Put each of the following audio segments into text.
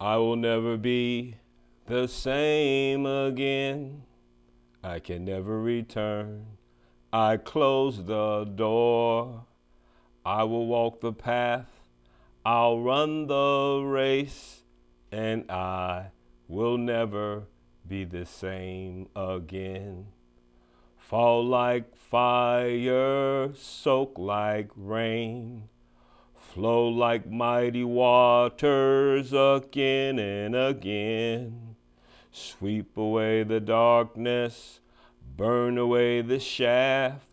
I will never be the same again. I can never return. I close the door. I will walk the path. I'll run the race. And I will never be the same again. Fall like fire, soak like rain flow like mighty waters again and again. Sweep away the darkness, burn away the shaft,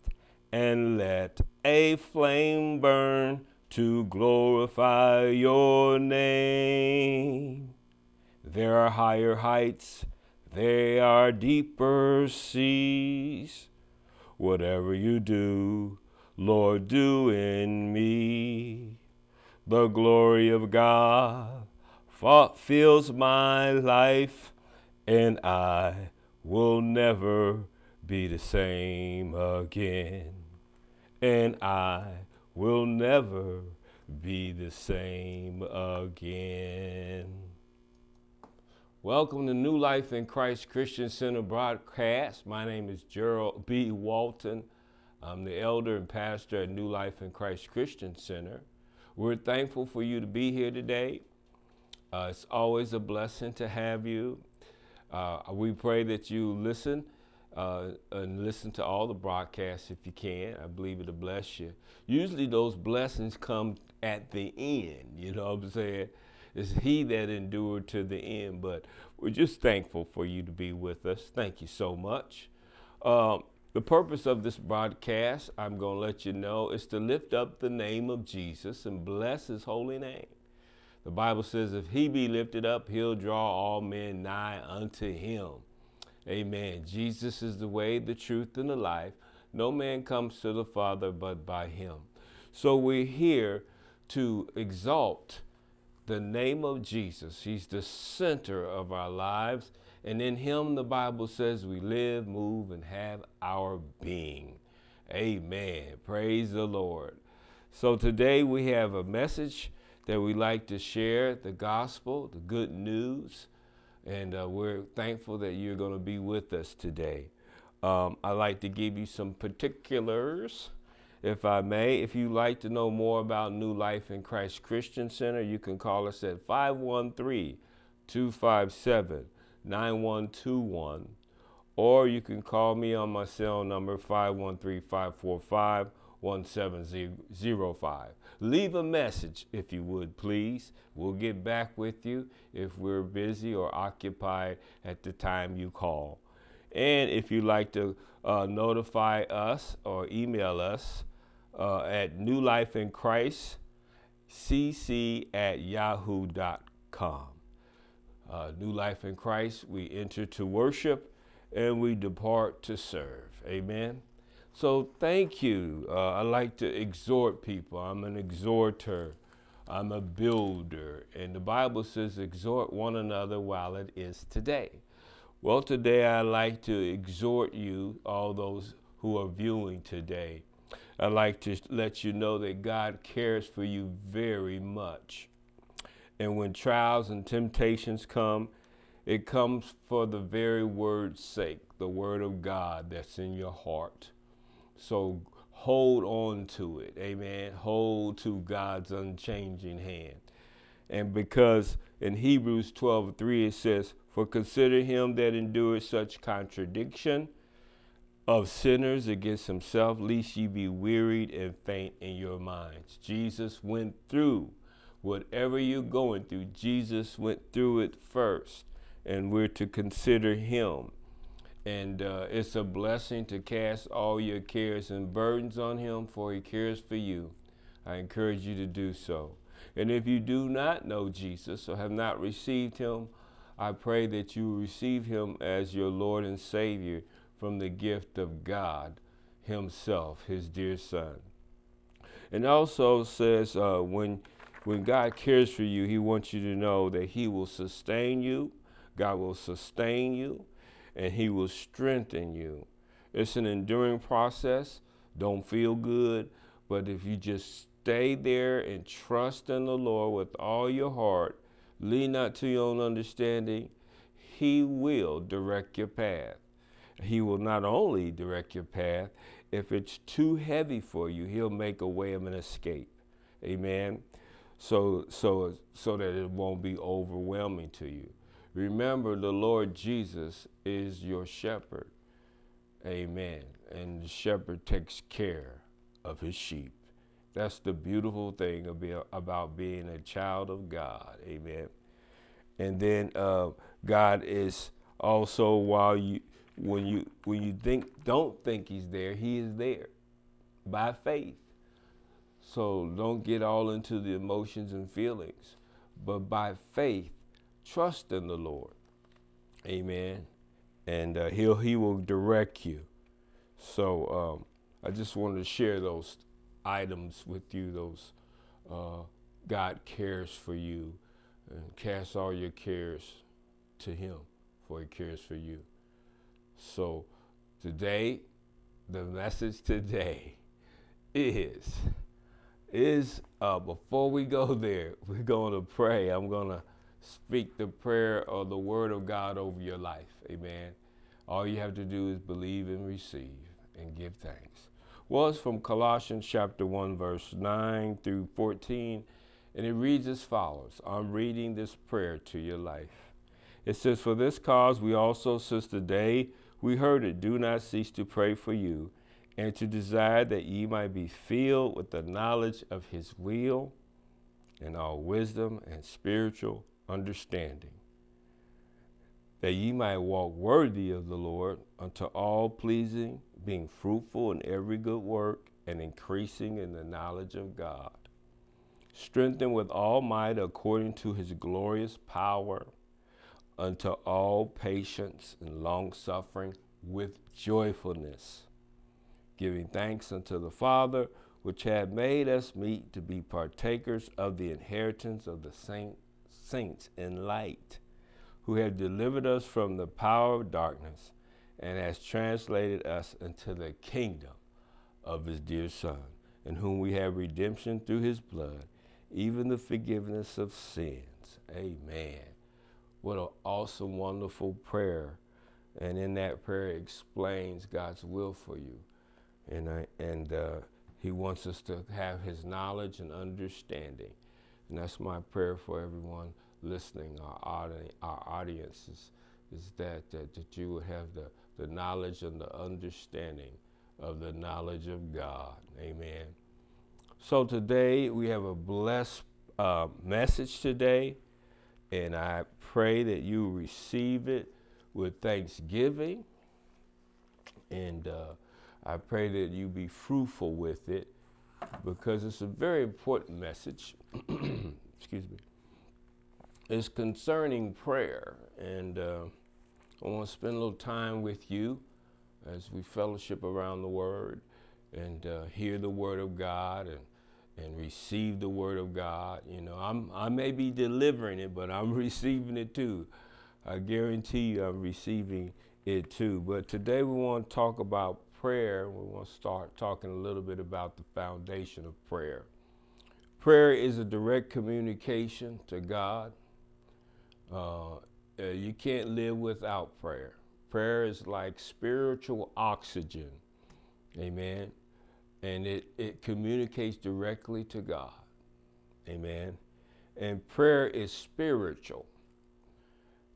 and let a flame burn to glorify your name. There are higher heights, there are deeper seas. Whatever you do, Lord, do in me. The glory of God fills my life, and I will never be the same again. And I will never be the same again. Welcome to New Life in Christ Christian Center broadcast. My name is Gerald B. Walton. I'm the elder and pastor at New Life in Christ Christian Center. We're thankful for you to be here today. Uh, it's always a blessing to have you. Uh, we pray that you listen uh, and listen to all the broadcasts if you can. I believe it'll bless you. Usually, those blessings come at the end. You know what I'm saying? It's He that endured to the end. But we're just thankful for you to be with us. Thank you so much. Um, the purpose of this broadcast, I'm going to let you know, is to lift up the name of Jesus and bless his holy name. The Bible says, if he be lifted up, he'll draw all men nigh unto him. Amen. Jesus is the way, the truth, and the life. No man comes to the Father but by him. So we're here to exalt the name of Jesus. He's the center of our lives. And in him, the Bible says, we live, move, and have our being. Amen. Praise the Lord. So today we have a message that we like to share the gospel, the good news. And uh, we're thankful that you're going to be with us today. Um, I'd like to give you some particulars, if I may. If you'd like to know more about New Life in Christ Christian Center, you can call us at 513 257 9121, or you can call me on my cell number 513 545 1705. Leave a message if you would, please. We'll get back with you if we're busy or occupied at the time you call. And if you'd like to uh, notify us or email us uh, at newlifeinchristcc at yahoo.com uh, new life in Christ. We enter to worship and we depart to serve. Amen. So thank you. Uh, I like to exhort people. I'm an exhorter. I'm a builder. And the Bible says exhort one another while it is today. Well, today I'd like to exhort you, all those who are viewing today. I'd like to let you know that God cares for you very much. And when trials and temptations come, it comes for the very word's sake, the word of God that's in your heart. So hold on to it. Amen. Hold to God's unchanging hand. And because in Hebrews 12 3 it says, For consider him that endured such contradiction of sinners against himself, lest ye be wearied and faint in your minds. Jesus went through Whatever you're going through, Jesus went through it first, and we're to consider him. And uh, it's a blessing to cast all your cares and burdens on him, for he cares for you. I encourage you to do so. And if you do not know Jesus or have not received him, I pray that you receive him as your Lord and Savior from the gift of God himself, his dear son. And also says uh, when when God cares for you, He wants you to know that He will sustain you, God will sustain you, and He will strengthen you. It's an enduring process. Don't feel good, but if you just stay there and trust in the Lord with all your heart, lean not to your own understanding, He will direct your path. He will not only direct your path, if it's too heavy for you, He'll make a way of an escape. Amen so, so, so that it won't be overwhelming to you. Remember, the Lord Jesus is your shepherd. Amen. And the shepherd takes care of his sheep. That's the beautiful thing about being a child of God. Amen. And then uh, God is also while you when you when you think don't think he's there, he is there by faith. So don't get all into the emotions and feelings, but by faith, trust in the Lord. Amen. And uh, he'll he will direct you. So um, I just wanted to share those items with you. Those uh, God cares for you, and cast all your cares to Him, for He cares for you. So today, the message today is is uh, before we go there, we're going to pray. I'm going to speak the prayer or the word of God over your life. Amen. All you have to do is believe and receive and give thanks. Well, it's from Colossians chapter 1, verse 9 through 14, and it reads as follows I'm reading this prayer to your life. It says, For this cause we also, since the day we heard it, do not cease to pray for you and to desire that ye might be filled with the knowledge of his will and all wisdom and spiritual understanding, that ye might walk worthy of the Lord unto all pleasing, being fruitful in every good work and increasing in the knowledge of God, strengthened with all might according to his glorious power, unto all patience and long suffering with joyfulness giving thanks unto the Father, which had made us meet to be partakers of the inheritance of the saint, saints in light, who have delivered us from the power of darkness and has translated us into the kingdom of his dear Son, in whom we have redemption through his blood, even the forgiveness of sins. Amen. What an awesome, wonderful prayer. And in that prayer, explains God's will for you. And, I, and uh, he wants us to have his knowledge and understanding. And that's my prayer for everyone listening, our, audi- our audiences, is that, that, uh, that you would have the, the knowledge and the understanding of the knowledge of God. Amen. So today we have a blessed uh, message today, and I pray that you receive it with thanksgiving and uh, I pray that you be fruitful with it because it's a very important message. Excuse me. It's concerning prayer, and uh, I want to spend a little time with you as we fellowship around the Word and uh, hear the Word of God and and receive the Word of God. You know, I'm I may be delivering it, but I'm receiving it too. I guarantee you, I'm receiving it too. But today we want to talk about prayer. We want to start talking a little bit about the foundation of prayer. Prayer is a direct communication to God. Uh, you can't live without prayer. Prayer is like spiritual oxygen. Amen. And it, it communicates directly to God. Amen. And prayer is spiritual.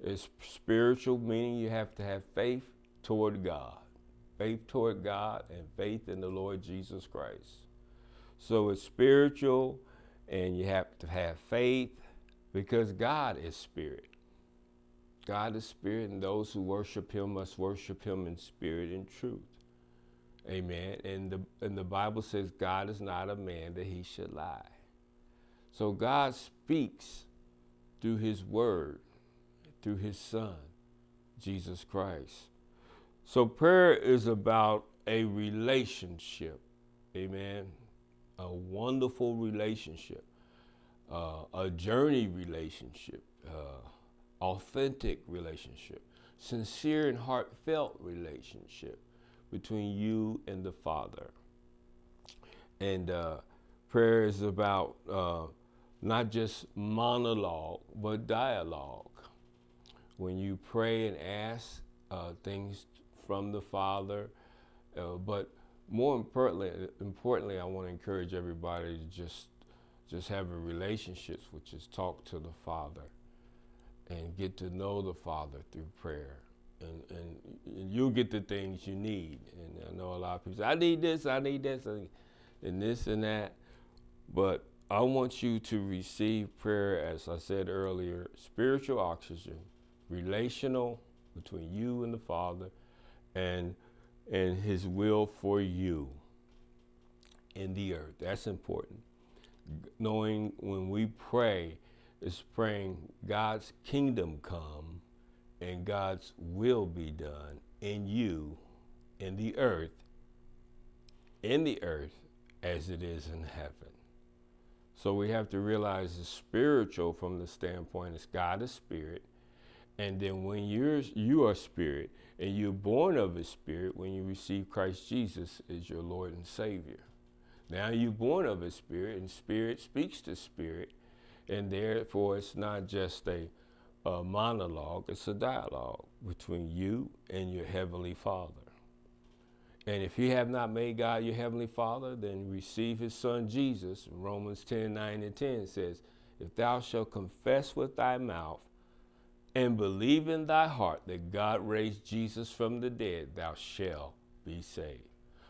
It's spiritual, meaning you have to have faith toward God faith toward God and faith in the Lord Jesus Christ. So it's spiritual and you have to have faith because God is spirit. God is spirit, and those who worship him must worship him in spirit and truth. Amen. And the, and the Bible says God is not a man that he should lie. So God speaks through his word, through his son, Jesus Christ. So prayer is about a relationship. Amen. A wonderful relationship, uh, a journey relationship, uh, authentic relationship, sincere and heartfelt relationship between you and the Father. And uh, prayer is about uh, not just monologue, but dialogue. When you pray and ask uh, things from the Father. Uh, but more importantly, importantly, I want to encourage everybody to just just have relationships, which is talk to the Father and get to know the Father through prayer. And, and, and you'll get the things you need. And I know a lot of people say, I need this, I need this, and this and that. But I want you to receive prayer, as I said earlier, spiritual oxygen, relational between you and the Father, and and his will for you in the earth. That's important. Knowing when we pray, is praying God's kingdom come and God's will be done in you, in the earth, in the earth as it is in heaven. So we have to realize the spiritual from the standpoint is God is spirit and then when you're you are spirit and you're born of a spirit when you receive Christ Jesus as your Lord and Savior. Now you're born of a spirit and spirit speaks to spirit and therefore it's not just a, a monologue, it's a dialogue between you and your heavenly Father. And if you have not made God your heavenly Father, then receive his son Jesus. Romans 10, 9 and 10 says, If thou shalt confess with thy mouth and believe in thy heart that God raised Jesus from the dead, thou shalt be saved.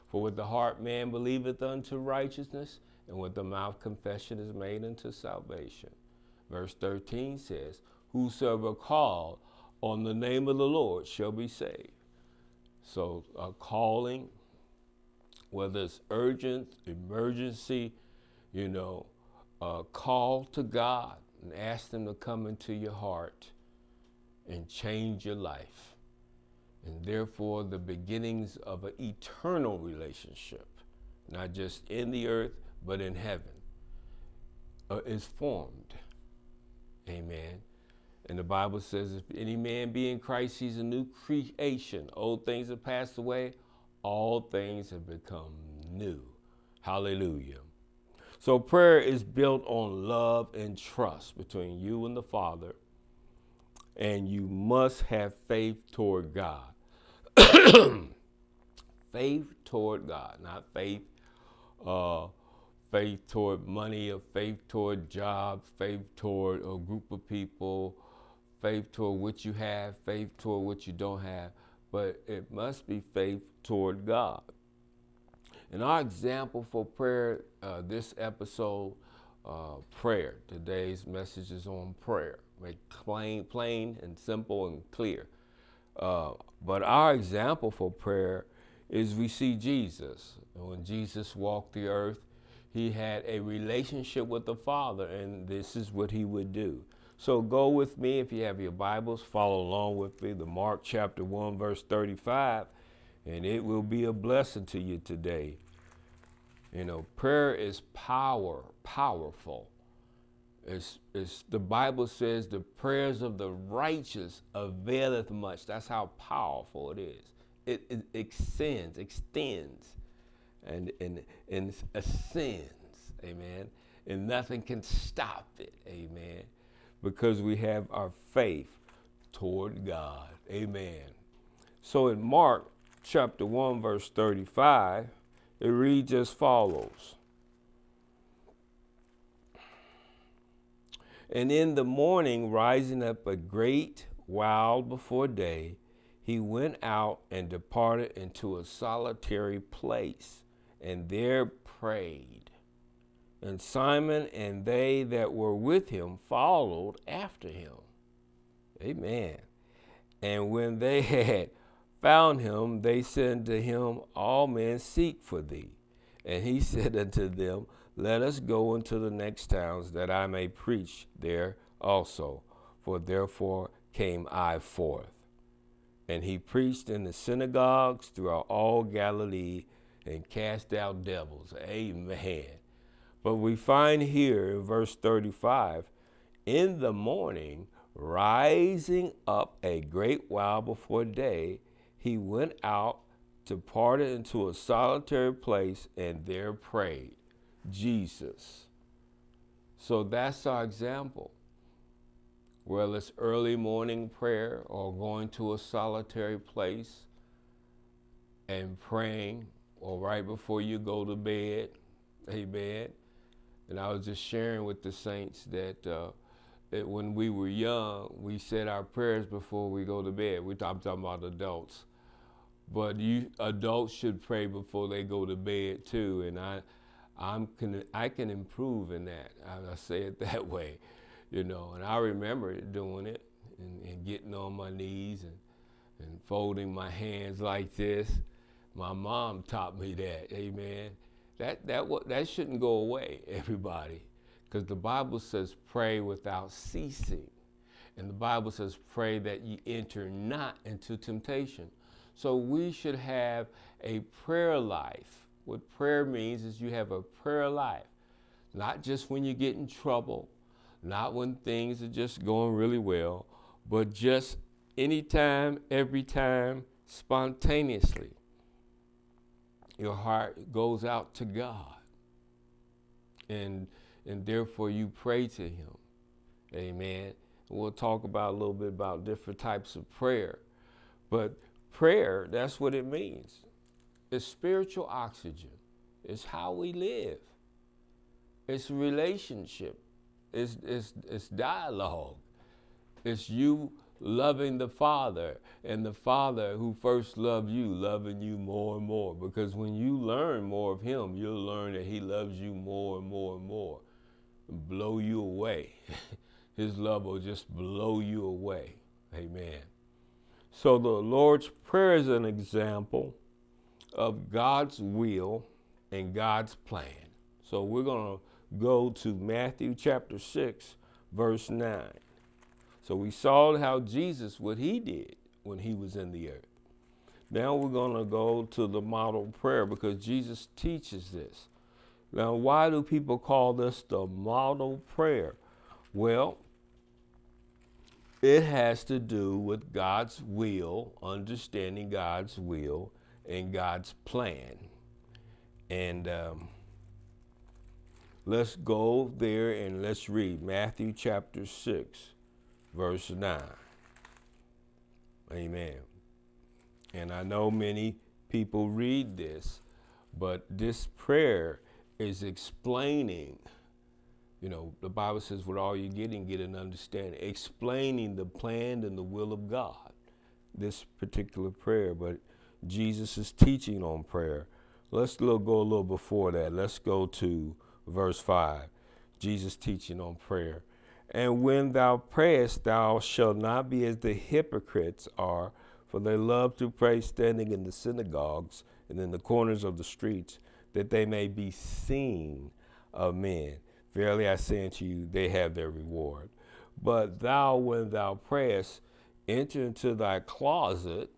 For with the heart man believeth unto righteousness, and with the mouth confession is made unto salvation. Verse 13 says, Whosoever call on the name of the Lord shall be saved. So, a calling, whether it's urgent, emergency, you know, a call to God and ask them to come into your heart and change your life. And therefore, the beginnings of an eternal relationship, not just in the earth, but in heaven, uh, is formed. Amen. And the Bible says, if any man be in Christ, he's a new creation. Old things have passed away, all things have become new. Hallelujah. So prayer is built on love and trust between you and the Father and you must have faith toward God. faith toward God, not faith, uh, faith toward money, or faith toward jobs, faith toward a group of people, faith toward what you have, faith toward what you don't have, but it must be faith toward God. And our example for prayer, uh, this episode, uh, prayer. Today's message is on prayer make plain, plain and simple and clear. Uh, but our example for prayer is we see Jesus. When Jesus walked the earth, he had a relationship with the Father, and this is what he would do. So go with me if you have your Bibles, follow along with me, the Mark chapter 1, verse 35, and it will be a blessing to you today. You know, prayer is power, powerful. It's, it's, the Bible says the prayers of the righteous availeth much. That's how powerful it is. It, it extends, extends, and, and, and ascends. Amen. And nothing can stop it. Amen. Because we have our faith toward God. Amen. So in Mark chapter 1, verse 35, it reads as follows And in the morning, rising up a great while before day, he went out and departed into a solitary place, and there prayed. And Simon and they that were with him followed after him. Amen. And when they had found him, they said to him, All men seek for thee. And he said unto them, let us go into the next towns that I may preach there also, for therefore came I forth. And he preached in the synagogues throughout all Galilee and cast out devils. Amen. But we find here in verse 35 in the morning, rising up a great while before day, he went out to part into a solitary place and there prayed. Jesus. So that's our example. Whether it's early morning prayer or going to a solitary place and praying or right before you go to bed, amen. And I was just sharing with the saints that, uh, when we were young, we said our prayers before we go to bed. We're am talking about adults but you adults should pray before they go to bed too. And I I'm can I can improve in that. I, say it that way, you know. And I remember doing it and, and getting on my knees and and folding my hands like this. My mom taught me that. Amen. That that that shouldn't go away, everybody, because the Bible says pray without ceasing, and the Bible says pray that you enter not into temptation. So we should have a prayer life what prayer means is you have a prayer life, not just when you get in trouble, not when things are just going really well, but just anytime, every time, spontaneously. Your heart goes out to God. And, and therefore you pray to him. Amen. We'll talk about a little bit about different types of prayer. But prayer, that's what it means. It's spiritual oxygen. It's how we live. It's relationship. It's, it's, it's dialogue. It's you loving the Father and the Father who first loved you, loving you more and more. Because when you learn more of Him, you'll learn that He loves you more and more and more. Blow you away. His love will just blow you away. Amen. So the Lord's Prayer is an example of God's will and God's plan. So we're going to go to Matthew chapter 6, verse 9. So we saw how Jesus, what he did when he was in the earth. Now we're going to go to the model prayer because Jesus teaches this. Now, why do people call this the model prayer? Well, it has to do with God's will, understanding God's will, in God's plan. And um, let's go there and let's read Matthew chapter 6, verse 9. Amen. And I know many people read this, but this prayer is explaining, you know, the Bible says, with all you're getting, get an understanding, explaining the plan and the will of God, this particular prayer. But Jesus' teaching on prayer. Let's look, go a little before that. Let's go to verse 5, Jesus' teaching on prayer. And when thou prayest, thou shalt not be as the hypocrites are, for they love to pray standing in the synagogues and in the corners of the streets, that they may be seen of men. Verily I say unto you, they have their reward. But thou, when thou prayest, enter into thy closet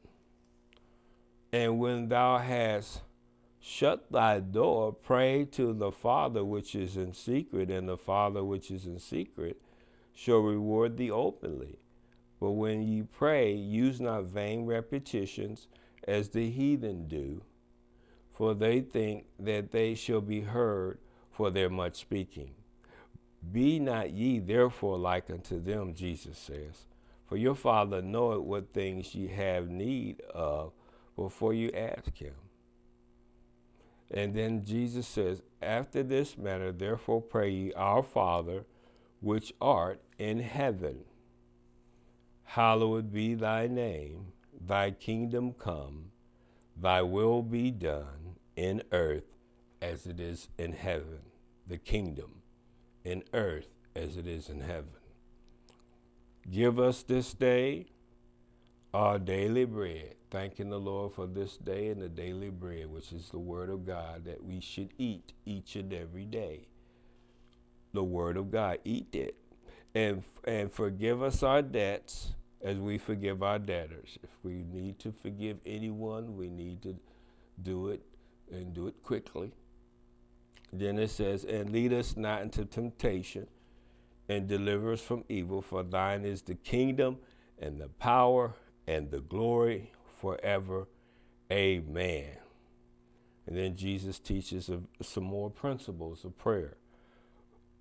and when thou hast shut thy door, pray to the Father which is in secret, and the Father which is in secret shall reward thee openly. But when ye pray, use not vain repetitions as the heathen do, for they think that they shall be heard for their much speaking. Be not ye therefore like unto them, Jesus says, for your Father knoweth what things ye have need of before you ask him. And then Jesus says, After this manner, therefore pray ye, Our Father, which art in heaven, hallowed be thy name, thy kingdom come, thy will be done in earth as it is in heaven, the kingdom in earth as it is in heaven. Give us this day our daily bread, thanking the Lord for this day and the daily bread, which is the Word of God that we should eat each and every day. The Word of God, eat it. And, and forgive us our debts as we forgive our debtors. If we need to forgive anyone, we need to do it and do it quickly. Then it says, And lead us not into temptation, and deliver us from evil, for thine is the kingdom and the power and the glory forever. Amen. And then Jesus teaches some more principles of prayer.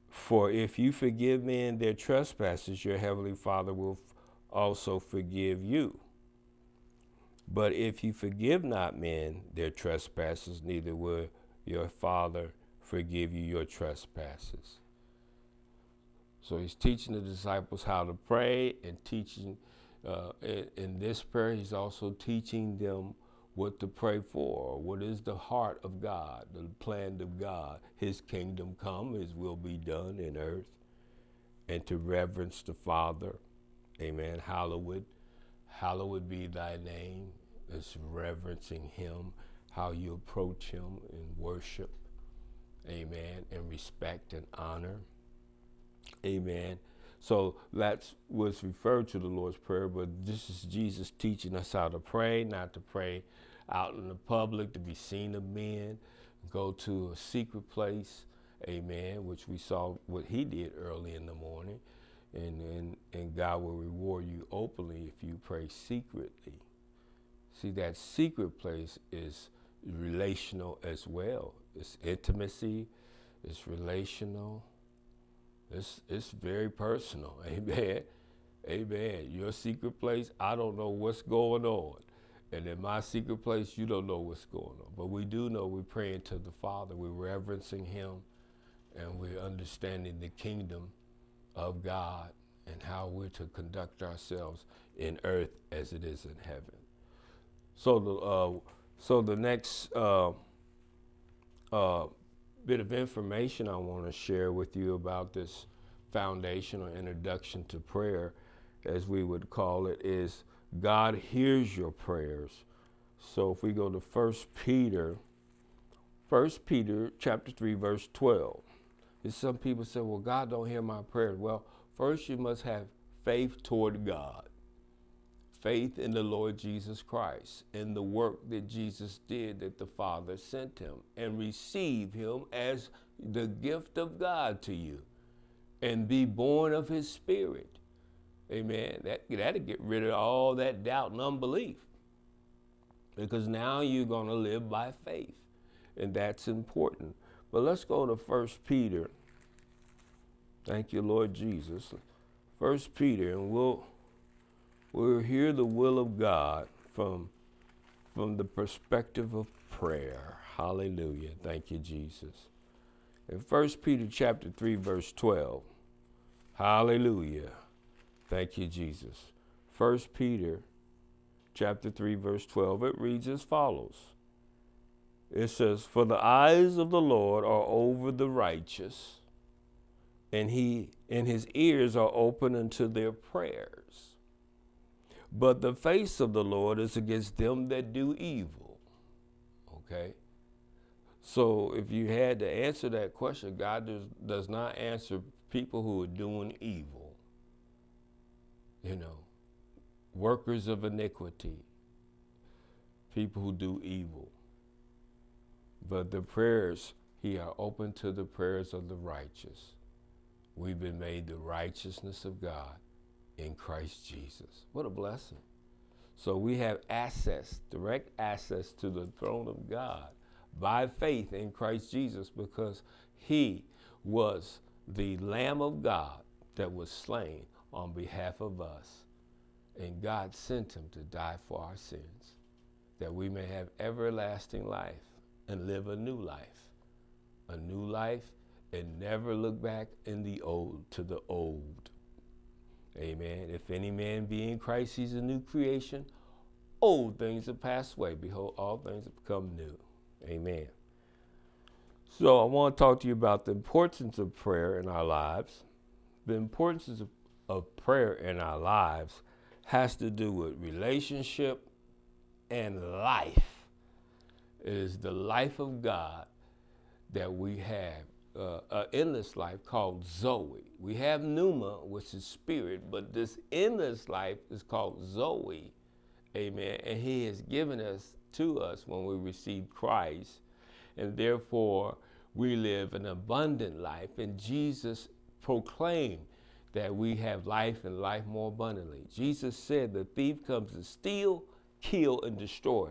For if you forgive men their trespasses, your heavenly Father will also forgive you. But if you forgive not men their trespasses, neither will your Father forgive you your trespasses. So he's teaching the disciples how to pray and teaching uh, in, this prayer, he's also teaching them what to pray for, what is the heart of God, the plan of God, His kingdom come, His will be done in earth, and to reverence the Father. Amen. Hallowed, hallowed be thy name. It's reverencing Him, how you approach Him in worship. Amen. And respect and honor. Amen. So that's what's referred to the Lord's Prayer, but this is Jesus teaching us how to pray, not to pray out in the public, to be seen of men, go to a secret place, amen, which we saw what he did early in the morning. And, and, and God will reward you openly if you pray secretly. See, that secret place is relational as well. It's intimacy, it's relational, it's, it's very personal. Amen. Amen. Your secret place, I don't know what's going on. And in my secret place, you don't know what's going on. But we do know we're praying to the Father, we're reverencing Him, and we're understanding the kingdom of God and how we're to conduct ourselves in earth as it is in heaven. So the uh, so the next uh, uh, bit of information I want to share with you about this foundational introduction to prayer, as we would call it, is God hears your prayers. So if we go to 1 Peter, 1 Peter chapter 3, verse 12. And some people say, well, God don't hear my prayers. Well, first you must have faith toward God faith in the Lord Jesus Christ and the work that Jesus did that the Father sent him and receive him as the gift of God to you and be born of his spirit. Amen. That, that'll get rid of all that doubt and unbelief because now you're going to live by faith and that's important. But let's go to 1 Peter. Thank you, Lord Jesus. 1 Peter, and we'll We'll hear the will of God from, from the perspective of prayer. Hallelujah. Thank you, Jesus. In 1 Peter chapter 3, verse 12. Hallelujah. Thank you, Jesus. 1 Peter chapter 3, verse 12, it reads as follows. It says, For the eyes of the Lord are over the righteous, and he and his ears are open unto their prayers. But the face of the Lord is against them that do evil. Okay? So if you had to answer that question, God does, does not answer people who are doing evil. You know, workers of iniquity, people who do evil. But the prayers, He are open to the prayers of the righteous. We've been made the righteousness of God in Christ Jesus. What a blessing. So we have access, direct access to the throne of God by faith in Christ Jesus because he was the Lamb of God that was slain on behalf of us. And God sent him to die for our sins that we may have everlasting life and live a new life. A new life and never look back in the old to the old Amen. If any man be in Christ, he's a new creation. Old things have passed away. Behold, all things have become new. Amen. So I want to talk to you about the importance of prayer in our lives. The importance of, of prayer in our lives has to do with relationship and life. It is the life of God that we have uh, uh, endless life called Zoe. We have Numa, which is spirit, but this endless life is called Zoe. Amen. And he has given us to us when we receive Christ. And therefore, we live an abundant life. And Jesus proclaimed that we have life and life more abundantly. Jesus said, The thief comes to steal, kill, and destroy.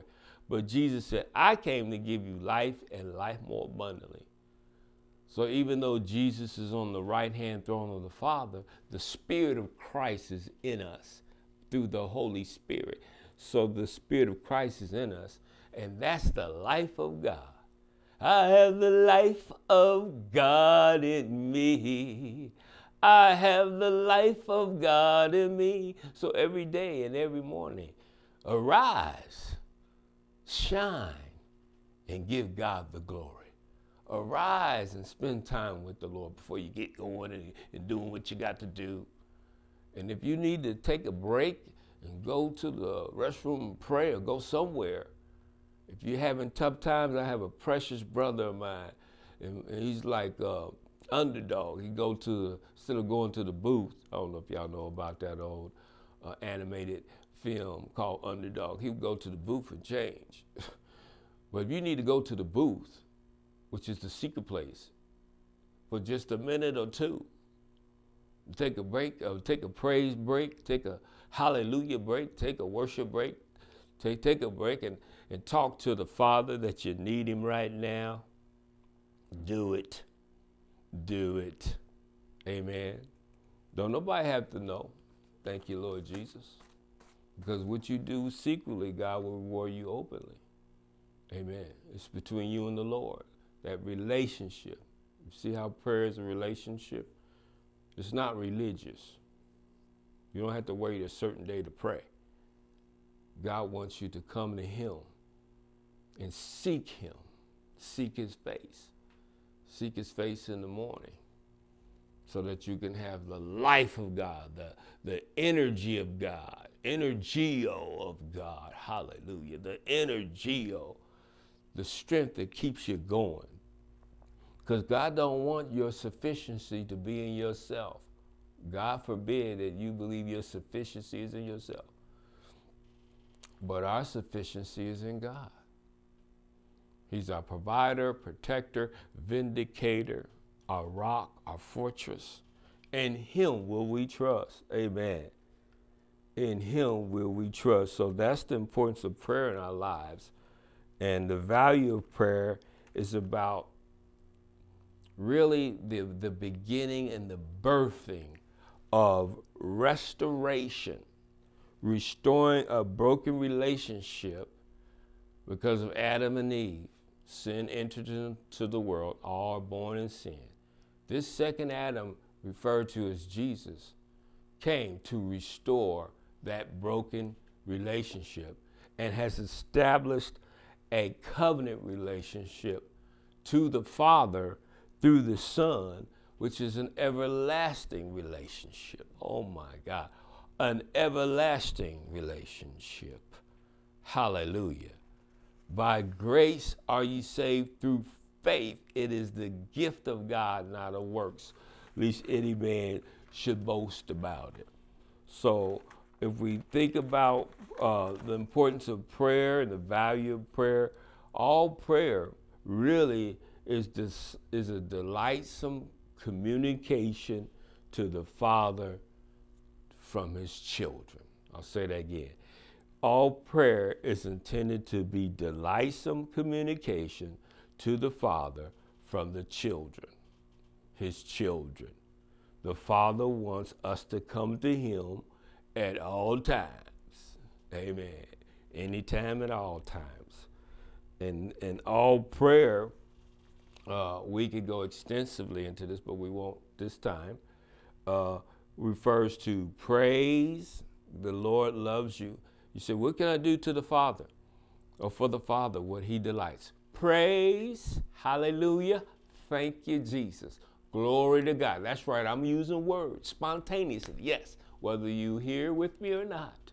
But Jesus said, I came to give you life and life more abundantly. So even though Jesus is on the right hand throne of the Father, the Spirit of Christ is in us through the Holy Spirit. So the Spirit of Christ is in us, and that's the life of God. I have the life of God in me. I have the life of God in me. So every day and every morning, arise, shine, and give God the glory arise and spend time with the Lord before you get going and, and doing what you got to do. And if you need to take a break and go to the restroom and pray or go somewhere, if you're having tough times, I have a precious brother of mine, and, and he's like a underdog. He go to instead of going to the booth. I don't know if y'all know about that old uh, animated film called Underdog. He would go to the booth and change. but if you need to go to the booth, which is the secret place, for just a minute or two. Take a break, or uh, take a praise break, take a hallelujah break, take a worship break, take, take a break and, and talk to the Father that you need Him right now. Do it. Do it. Amen. Don't nobody have to know. Thank you, Lord Jesus. Because what you do secretly, God will reward you openly. Amen. It's between you and the Lord that relationship. You see how prayer is a relationship? It's not religious. You don't have to wait a certain day to pray. God wants you to come to Him and seek Him, seek His face, seek His face in the morning so that you can have the life of God, the, the energy of God, energio of God. Hallelujah. The energio the strength that keeps you going. Because God don't want your sufficiency to be in yourself. God forbid that you believe your sufficiency is in yourself. But our sufficiency is in God. He's our provider, protector, vindicator, our rock, our fortress. In Him will we trust. Amen. In Him will we trust. So that's the importance of prayer in our lives and the value of prayer is about really the, the beginning and the birthing of restoration, restoring a broken relationship because of Adam and Eve. Sin entered into the world, all born in sin. This second Adam, referred to as Jesus, came to restore that broken relationship and has established a covenant relationship to the Father through the Son, which is an everlasting relationship. Oh my God, an everlasting relationship. Hallelujah. By grace are you saved through faith. It is the gift of God, not of works, lest any man should boast about it. So if we think about uh, the importance of prayer and the value of prayer, all prayer really is this is a delightsome communication to the Father from his children. I'll say that again. All prayer is intended to be delightsome communication to the Father from the children, his children. The Father wants us to come to him at all times. Amen. Anytime at all times. And in all prayer, uh, we could go extensively into this, but we won't this time. Uh, refers to praise. The Lord loves you. You say, What can I do to the Father? Or for the Father, what He delights. Praise. Hallelujah. Thank you, Jesus. Glory to God. That's right. I'm using words spontaneously. Yes whether you hear with me or not.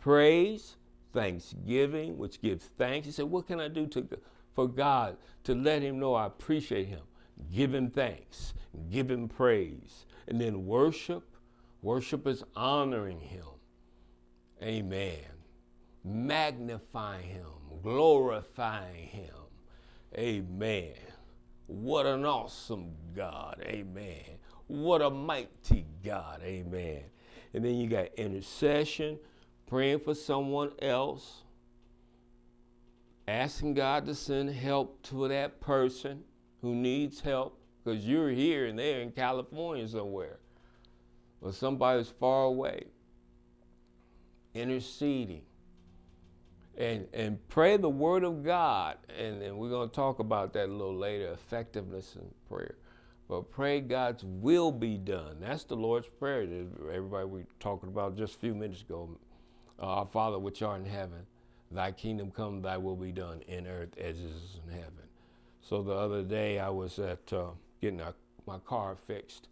Praise, thanksgiving, which gives thanks. He said, What can I do to, for God to let him know I appreciate him? Give him thanks, give him praise. And then worship. Worship is honoring him. Amen. Magnify him, glorifying him. Amen. What an awesome God. Amen. What a mighty God. Amen. And then you got intercession, praying for someone else, asking God to send help to that person who needs help because you're here and they're in California somewhere or somebody's far away. Interceding. And, and pray the word of God. And, then we're going to talk about that a little later effectiveness in prayer but pray God's will be done. That's the Lord's Prayer that everybody we talking about just a few minutes ago. Uh, our Father which art in heaven, thy kingdom come, thy will be done in earth as it is in heaven. So the other day I was at uh, getting a, my car fixed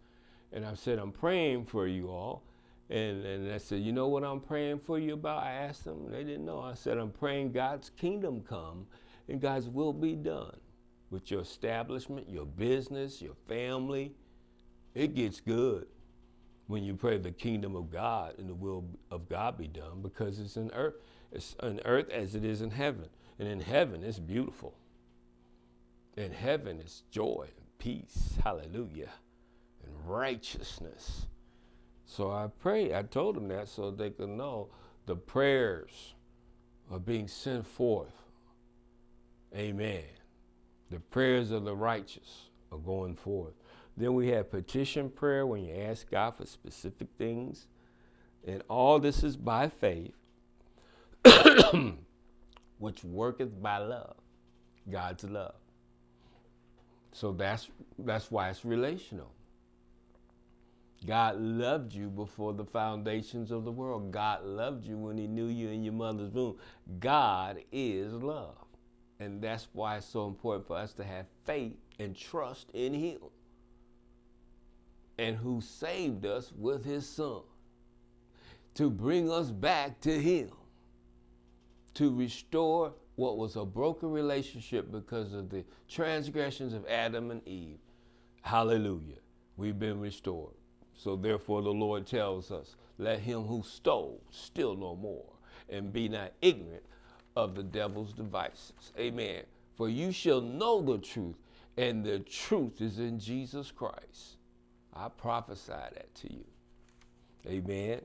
and I said, I'm praying for you all. And, and I said, you know what I'm praying for you about? I asked them, they didn't know. I said, I'm praying God's kingdom come and God's will be done with your establishment, your business, your family. It gets good when you pray the kingdom of God and the will of God be done because it's in earth, it's on earth as it is in heaven. And in heaven, it's beautiful. In heaven, it's joy and peace, hallelujah, and righteousness. So I pray, I told them that so they could know the prayers are being sent forth. Amen. The prayers of the righteous are going forth. Then we have petition prayer when you ask God for specific things. And all this is by faith, which worketh by love, God's love. So that's that's why it's relational. God loved you before the foundations of the world. God loved you when he knew you in your mother's womb. God is love. And that's why it's so important for us to have faith and trust in Him and who saved us with His Son to bring us back to Him, to restore what was a broken relationship because of the transgressions of Adam and Eve. Hallelujah. We've been restored. So therefore, the Lord tells us, Let him who stole steal no more, and be not ignorant, of the devil's devices. Amen. For you shall know the truth, and the truth is in Jesus Christ. I prophesy that to you. Amen.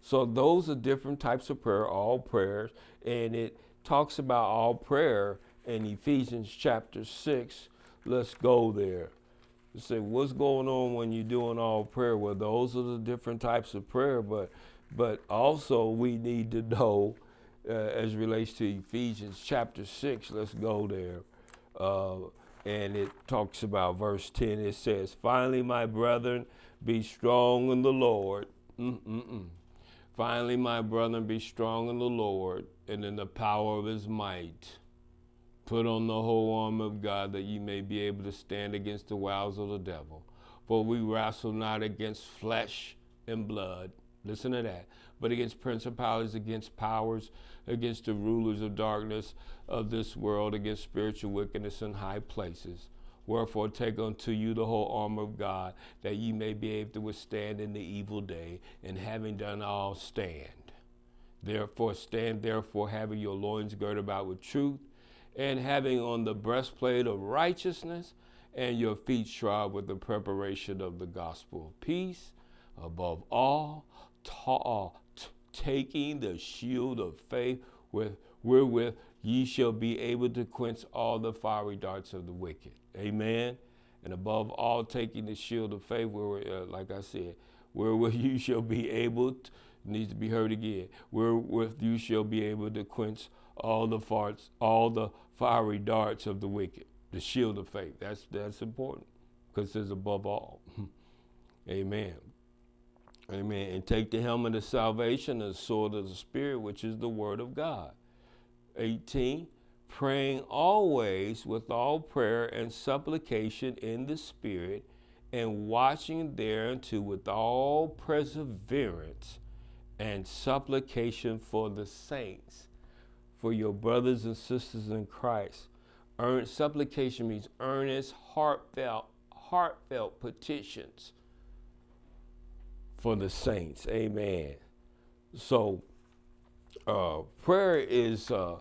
So those are different types of prayer, all prayers, and it talks about all prayer in Ephesians chapter 6. Let's go there. You say, what's going on when you're doing all prayer? Well, those are the different types of prayer, but but also we need to know uh, as relates to Ephesians chapter 6. Let's go there. Uh, and it talks about verse 10. It says, Finally, my brethren, be strong in the Lord. Mm -mm -mm. Finally, my brethren, be strong in the Lord and in the power of his might. Put on the whole armor of God that ye may be able to stand against the wiles of the devil. For we wrestle not against flesh and blood, Listen to that. But against principalities, against powers, against the rulers of darkness of this world, against spiritual wickedness in high places. Wherefore, take unto you the whole armor of God, that ye may be able to withstand in the evil day, and having done all, stand. Therefore, stand, therefore, having your loins girt about with truth, and having on the breastplate of righteousness, and your feet shod with the preparation of the gospel of peace. Above all, taking the shield of faith with, wherewith ye shall be able to quench all the fiery darts of the wicked. Amen. And above all, taking the shield of faith, where, uh, like I said, wherewith you shall be able, to, needs to be heard again, wherewith you shall be able to quench all the farts, all the fiery darts of the wicked. The shield of faith. That's that's important because it's above all. Amen. Amen. And take the helmet of salvation and sword of the Spirit, which is the word of God. 18. Praying always with all prayer and supplication in the Spirit, and watching thereunto with all perseverance and supplication for the saints, for your brothers and sisters in Christ. Earnest supplication means earnest, heartfelt, heartfelt petitions for the saints. Amen. So uh, prayer is uh,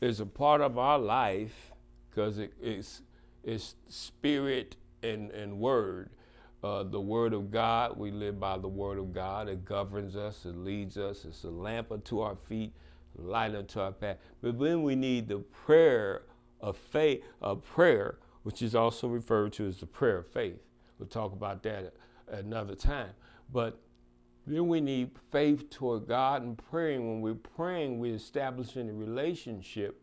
is a part of our life because it, it's it's spirit and and word. Uh, the word of God, we live by the word of God. It governs us, it leads us, it's a lamp unto our feet, light unto our path. But then we need the prayer of faith, a prayer, which is also referred to as the prayer of faith. We'll talk about that another time. But then we need faith toward God and praying. When we're praying, we're establishing a relationship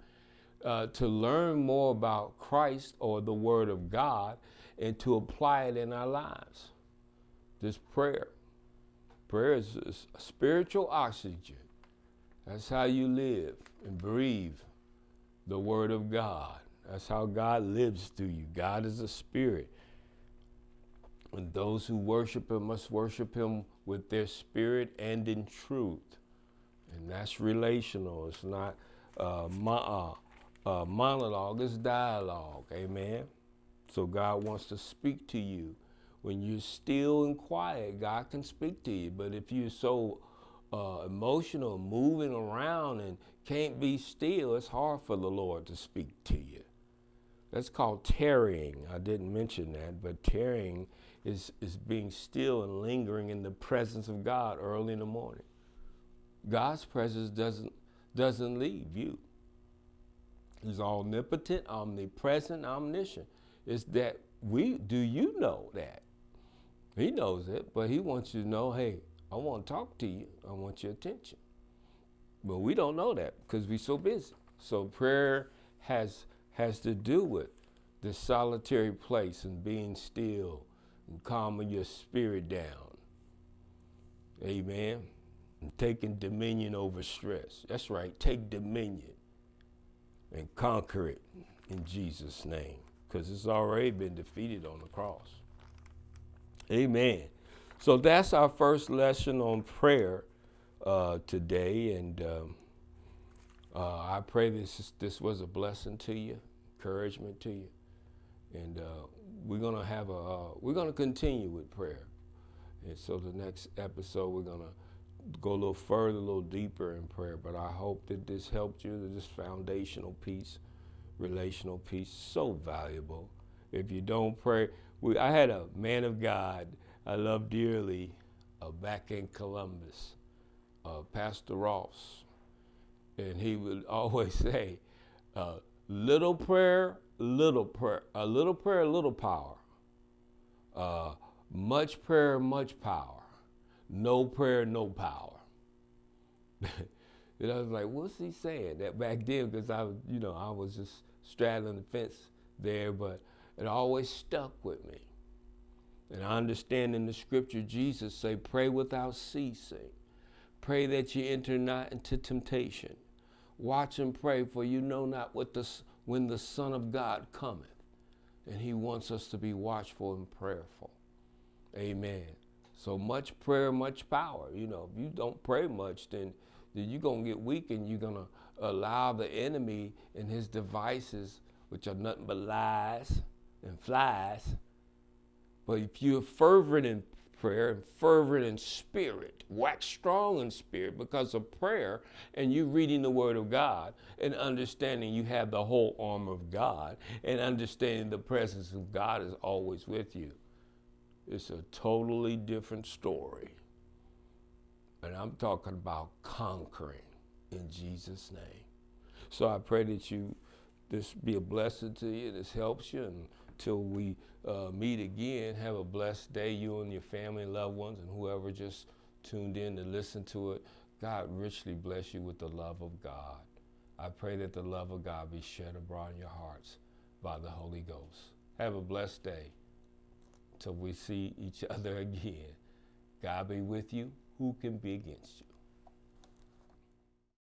uh, to learn more about Christ or the Word of God and to apply it in our lives. This prayer. Prayer is spiritual oxygen. That's how you live and breathe the Word of God. That's how God lives through you. God is a spirit. And those who worship him must worship him with their spirit and in truth. And that's relational. It's not uh, ma- uh, uh, monologue, it's dialogue. Amen. So God wants to speak to you. When you're still and quiet, God can speak to you. But if you're so uh, emotional, moving around, and can't be still, it's hard for the Lord to speak to you. That's called tarrying. I didn't mention that, but tarrying is, is being still and lingering in the presence of God early in the morning. God's presence doesn't, doesn't leave you. He's omnipotent, omnipresent, omniscient. It's that we do you know that? He knows it, but he wants you to know, hey, I want to talk to you. I want your attention. But we don't know that because we're so busy. So prayer has has to do with the solitary place and being still and calming your spirit down. Amen. And taking dominion over stress. That's right. Take dominion and conquer it in Jesus' name because it's already been defeated on the cross. Amen. So that's our first lesson on prayer uh, today. And um, uh, I pray this, is, this was a blessing to you, encouragement to you and uh, we're gonna have a uh, we're gonna continue with prayer and so the next episode we're gonna go a little further a little deeper in prayer but i hope that this helped you this foundational piece relational piece so valuable if you don't pray we, i had a man of god i love dearly uh, back in columbus uh, pastor ross and he would always say uh, little prayer little prayer, a little prayer, little power. Uh, much prayer, much power. No prayer, no power. and I was like, what's he saying? That back then, because I, you know, I was just straddling the fence there, but it always stuck with me. And I understand in the scripture, Jesus say, pray without ceasing. Pray that you enter not into temptation. Watch and pray, for you know not what the when the Son of God cometh. And he wants us to be watchful and prayerful. Amen. So much prayer, much power. You know, if you don't pray much, then, then you're going to get weak and you're going to allow the enemy and his devices, which are nothing but lies and flies. But if you're fervent in prayer and fervent in spirit, wax strong in spirit because of prayer and you reading the Word of God and understanding you have the whole armor of God and understanding the presence of God is always with you. It's a totally different story. And I'm talking about conquering in Jesus' name. So I pray that you this be a blessing to you, this helps you, and till we uh, meet again, have a blessed day, you and your family, loved ones, and whoever just tuned in to listen to it. God richly bless you with the love of God. I pray that the love of God be shed abroad in your hearts by the Holy Ghost. Have a blessed day till we see each other again. God be with you. Who can be against you?